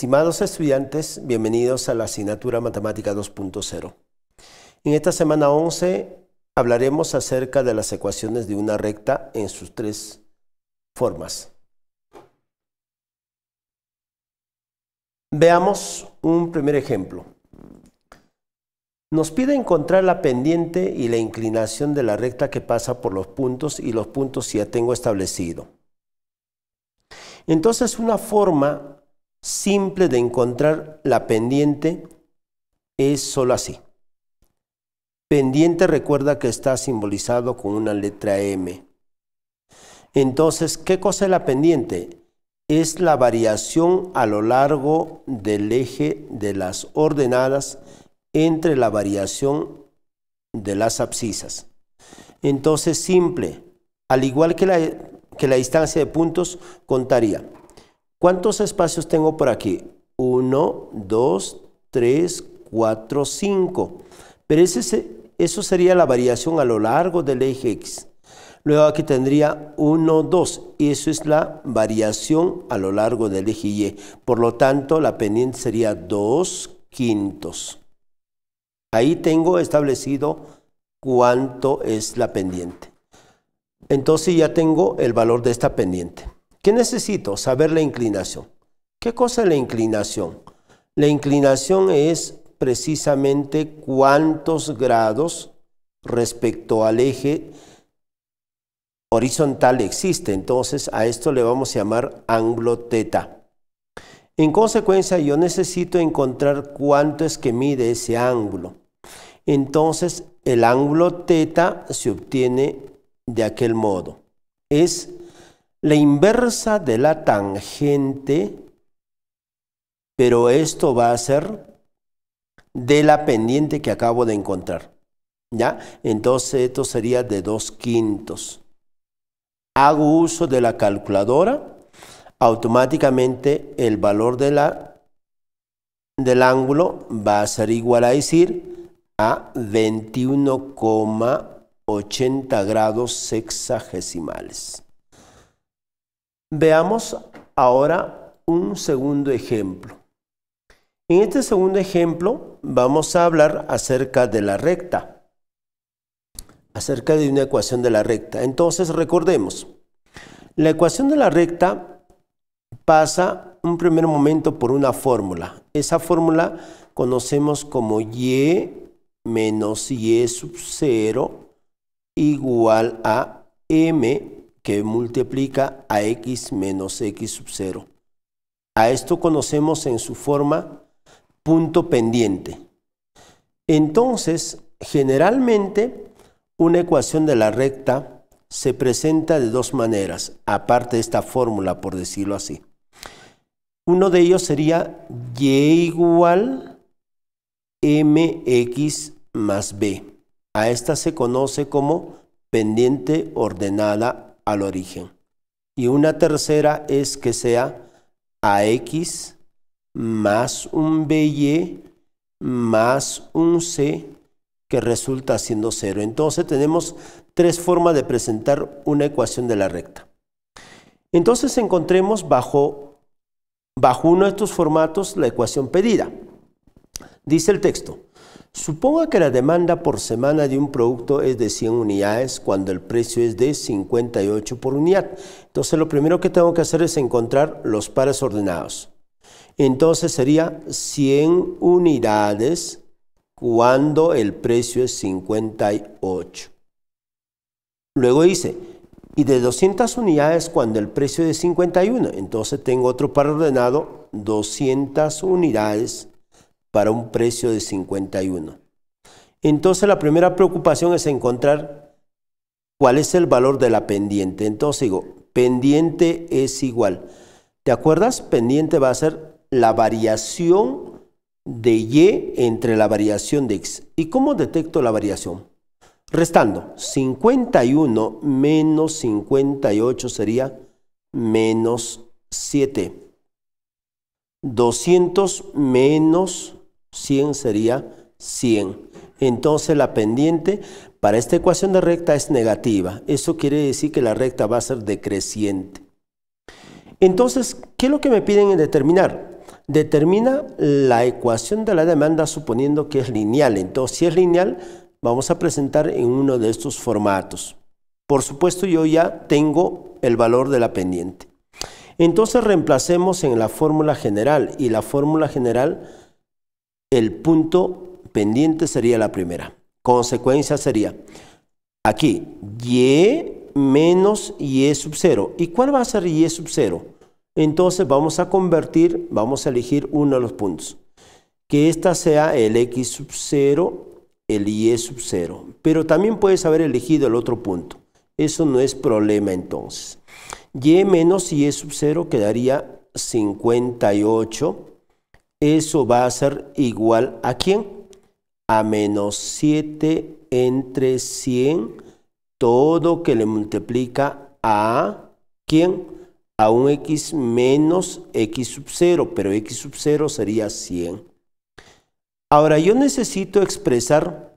Estimados estudiantes, bienvenidos a la asignatura Matemática 2.0. En esta semana 11 hablaremos acerca de las ecuaciones de una recta en sus tres formas. Veamos un primer ejemplo. Nos pide encontrar la pendiente y la inclinación de la recta que pasa por los puntos y los puntos ya tengo establecido. Entonces una forma simple de encontrar la pendiente es solo así. Pendiente recuerda que está simbolizado con una letra M. Entonces, ¿qué cosa es la pendiente? Es la variación a lo largo del eje de las ordenadas entre la variación de las abscisas. Entonces, simple, al igual que la, que la distancia de puntos, contaría ¿Cuántos espacios tengo por aquí? 1, 2, 3, 4, 5. Pero ese, eso sería la variación a lo largo del eje X. Luego aquí tendría 1, 2 y eso es la variación a lo largo del eje Y. Por lo tanto, la pendiente sería 2 quintos. Ahí tengo establecido cuánto es la pendiente. Entonces ya tengo el valor de esta pendiente. ¿Qué necesito? Saber la inclinación. ¿Qué cosa es la inclinación? La inclinación es precisamente cuántos grados respecto al eje horizontal existe. Entonces a esto le vamos a llamar ángulo teta. En consecuencia yo necesito encontrar cuánto es que mide ese ángulo. Entonces el ángulo teta se obtiene de aquel modo. Es la inversa de la tangente, pero esto va a ser de la pendiente que acabo de encontrar. ¿Ya? Entonces esto sería de dos quintos. Hago uso de la calculadora, automáticamente el valor de la, del ángulo va a ser igual a decir a 21,80 grados sexagesimales. Veamos ahora un segundo ejemplo. En este segundo ejemplo vamos a hablar acerca de la recta, acerca de una ecuación de la recta. Entonces recordemos, la ecuación de la recta pasa un primer momento por una fórmula. Esa fórmula conocemos como y menos y sub 0 igual a m que multiplica a x menos x sub 0. A esto conocemos en su forma punto pendiente. Entonces, generalmente, una ecuación de la recta se presenta de dos maneras, aparte de esta fórmula, por decirlo así. Uno de ellos sería y igual mx más b. A esta se conoce como pendiente ordenada al origen. Y una tercera es que sea AX más un BY más un C que resulta siendo cero. Entonces tenemos tres formas de presentar una ecuación de la recta. Entonces encontremos bajo, bajo uno de estos formatos la ecuación pedida. Dice el texto, Suponga que la demanda por semana de un producto es de 100 unidades cuando el precio es de 58 por unidad. Entonces lo primero que tengo que hacer es encontrar los pares ordenados. Entonces sería 100 unidades cuando el precio es 58. Luego dice, y de 200 unidades cuando el precio es de 51. Entonces tengo otro par ordenado, 200 unidades para un precio de 51. Entonces la primera preocupación es encontrar cuál es el valor de la pendiente. Entonces digo, pendiente es igual. ¿Te acuerdas? Pendiente va a ser la variación de y entre la variación de x. ¿Y cómo detecto la variación? Restando, 51 menos 58 sería menos 7. 200 menos 100 sería 100. Entonces la pendiente para esta ecuación de recta es negativa. Eso quiere decir que la recta va a ser decreciente. Entonces, ¿qué es lo que me piden en determinar? Determina la ecuación de la demanda suponiendo que es lineal. Entonces, si es lineal, vamos a presentar en uno de estos formatos. Por supuesto, yo ya tengo el valor de la pendiente. Entonces, reemplacemos en la fórmula general y la fórmula general el punto pendiente sería la primera. Consecuencia sería aquí y menos y sub 0. ¿Y cuál va a ser y sub 0? Entonces vamos a convertir, vamos a elegir uno de los puntos. Que esta sea el x sub 0, el y sub 0. Pero también puedes haber elegido el otro punto. Eso no es problema entonces. y menos y sub 0 quedaría 58 eso va a ser igual a quién? A menos 7 entre 100, todo que le multiplica a quién? A un x menos x sub 0, pero x sub 0 sería 100. Ahora yo necesito expresar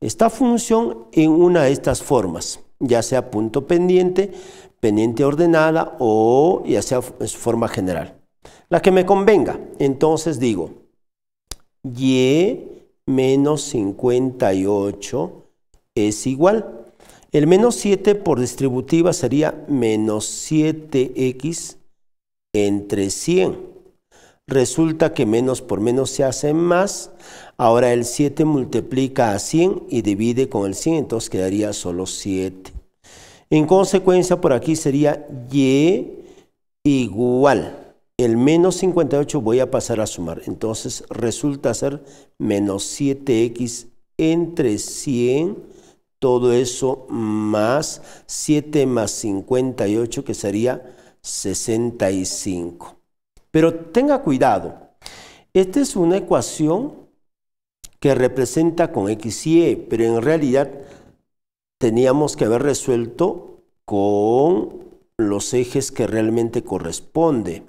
esta función en una de estas formas, ya sea punto pendiente, pendiente ordenada o ya sea forma general la que me convenga. Entonces digo, y menos 58 es igual. El menos 7 por distributiva sería menos 7x entre 100. Resulta que menos por menos se hace más. Ahora el 7 multiplica a 100 y divide con el 100, entonces quedaría solo 7. En consecuencia, por aquí sería y igual el menos 58 voy a pasar a sumar. Entonces resulta ser menos 7x entre 100, todo eso más 7 más 58 que sería 65. Pero tenga cuidado, esta es una ecuación que representa con x e, pero en realidad teníamos que haber resuelto con los ejes que realmente corresponde.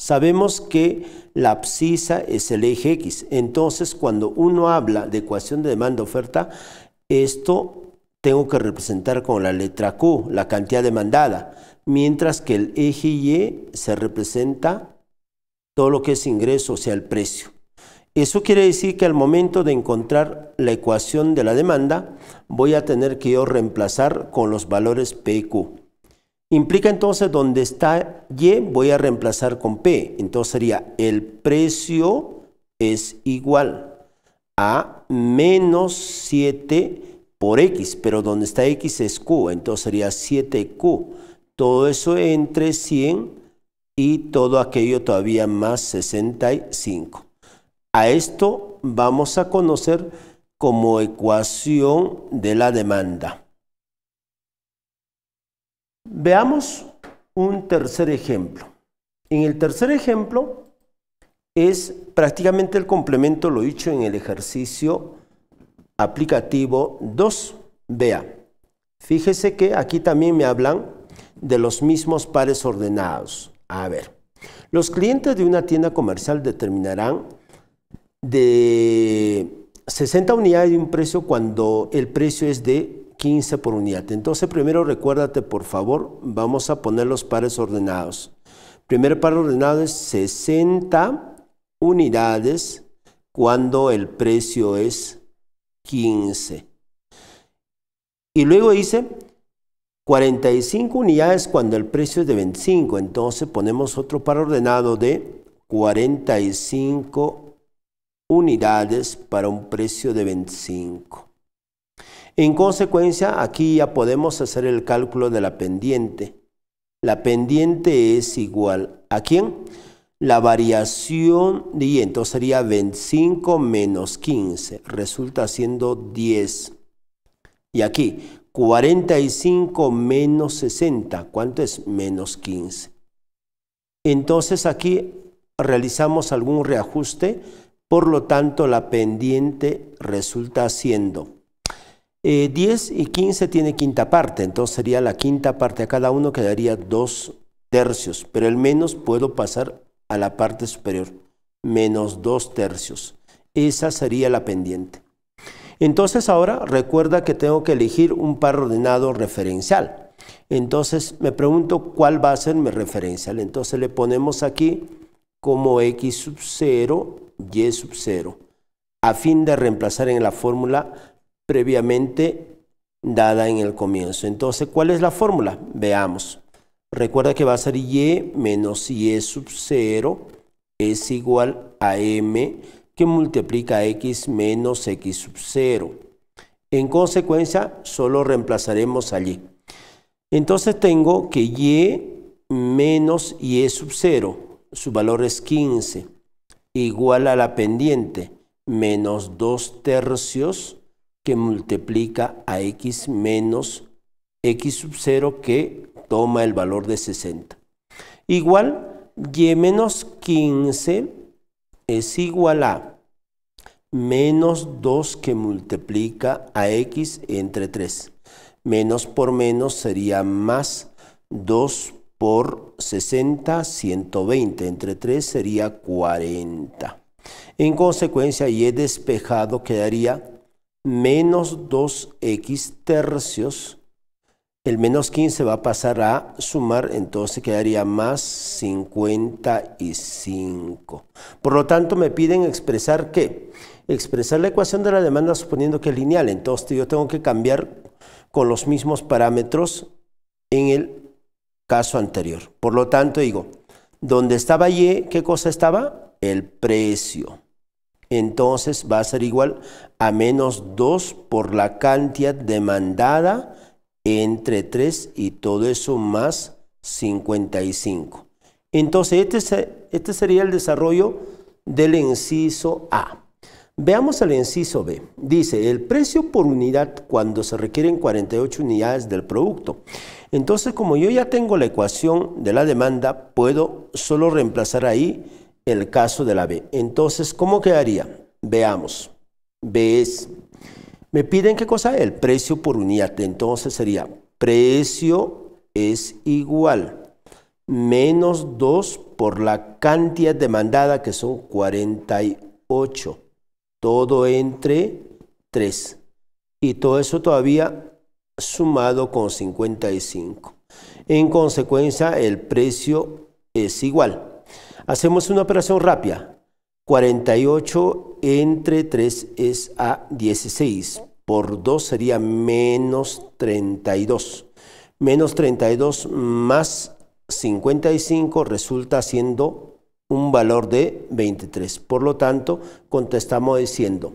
Sabemos que la abscisa es el eje X. Entonces, cuando uno habla de ecuación de demanda-oferta, esto tengo que representar con la letra Q, la cantidad demandada, mientras que el eje Y se representa todo lo que es ingreso, o sea, el precio. Eso quiere decir que al momento de encontrar la ecuación de la demanda, voy a tener que yo reemplazar con los valores P y Q. Implica entonces donde está Y voy a reemplazar con P. Entonces sería el precio es igual a menos 7 por X, pero donde está X es Q, entonces sería 7Q. Todo eso entre 100 y todo aquello todavía más 65. A esto vamos a conocer como ecuación de la demanda. Veamos un tercer ejemplo. En el tercer ejemplo es prácticamente el complemento lo dicho en el ejercicio aplicativo 2. Vea, fíjese que aquí también me hablan de los mismos pares ordenados. A ver, los clientes de una tienda comercial determinarán de 60 unidades de un precio cuando el precio es de 15 por unidad. Entonces primero recuérdate por favor, vamos a poner los pares ordenados. Primer par ordenado es 60 unidades cuando el precio es 15. Y luego dice 45 unidades cuando el precio es de 25. Entonces ponemos otro par ordenado de 45 unidades para un precio de 25. En consecuencia, aquí ya podemos hacer el cálculo de la pendiente. La pendiente es igual a quién? La variación, y entonces sería 25 menos 15, resulta siendo 10. Y aquí, 45 menos 60, ¿cuánto es? Menos 15. Entonces aquí realizamos algún reajuste, por lo tanto la pendiente resulta siendo 10 eh, y 15 tiene quinta parte, entonces sería la quinta parte a cada uno, quedaría dos tercios, pero el menos puedo pasar a la parte superior, menos dos tercios. Esa sería la pendiente. Entonces ahora recuerda que tengo que elegir un par ordenado referencial. Entonces me pregunto cuál va a ser mi referencial. Entonces le ponemos aquí como x sub 0, y sub 0, a fin de reemplazar en la fórmula previamente dada en el comienzo. Entonces, ¿cuál es la fórmula? Veamos. Recuerda que va a ser y menos y sub 0 es igual a m que multiplica x menos x sub 0. En consecuencia, solo reemplazaremos allí. Entonces tengo que y menos y sub 0, su valor es 15, igual a la pendiente, menos 2 tercios que multiplica a x menos x sub 0 que toma el valor de 60. Igual y menos 15 es igual a menos 2 que multiplica a x entre 3. Menos por menos sería más 2 por 60, 120. Entre 3 sería 40. En consecuencia, y despejado quedaría menos 2x tercios, el menos 15 va a pasar a sumar, entonces quedaría más 55. Por lo tanto, me piden expresar qué? Expresar la ecuación de la demanda suponiendo que es lineal. Entonces, yo tengo que cambiar con los mismos parámetros en el caso anterior. Por lo tanto, digo, donde estaba Y, ¿qué cosa estaba? El precio entonces va a ser igual a menos 2 por la cantidad demandada entre 3 y todo eso más 55. Entonces, este, este, sería el desarrollo del inciso A. Veamos el inciso B. Dice, el precio por unidad cuando se requieren 48 unidades del producto. Entonces, como yo ya tengo la ecuación de la demanda, puedo solo reemplazar ahí el caso de la B. Entonces, ¿cómo quedaría? Veamos. B es, me piden qué cosa, el precio por unidad. Entonces sería precio es igual menos 2 por la cantidad demandada que son 48. Todo entre 3. Y todo eso todavía sumado con 55. En consecuencia, el precio es igual Hacemos una operación rápida. 48 entre 3 es a 16. Por 2 sería menos 32. Menos 32 más 55 resulta siendo un valor de 23. Por lo tanto, contestamos diciendo,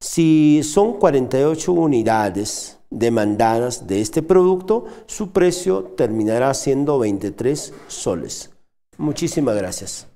si son 48 unidades demandadas de este producto, su precio terminará siendo 23 soles. Muchísimas gracias.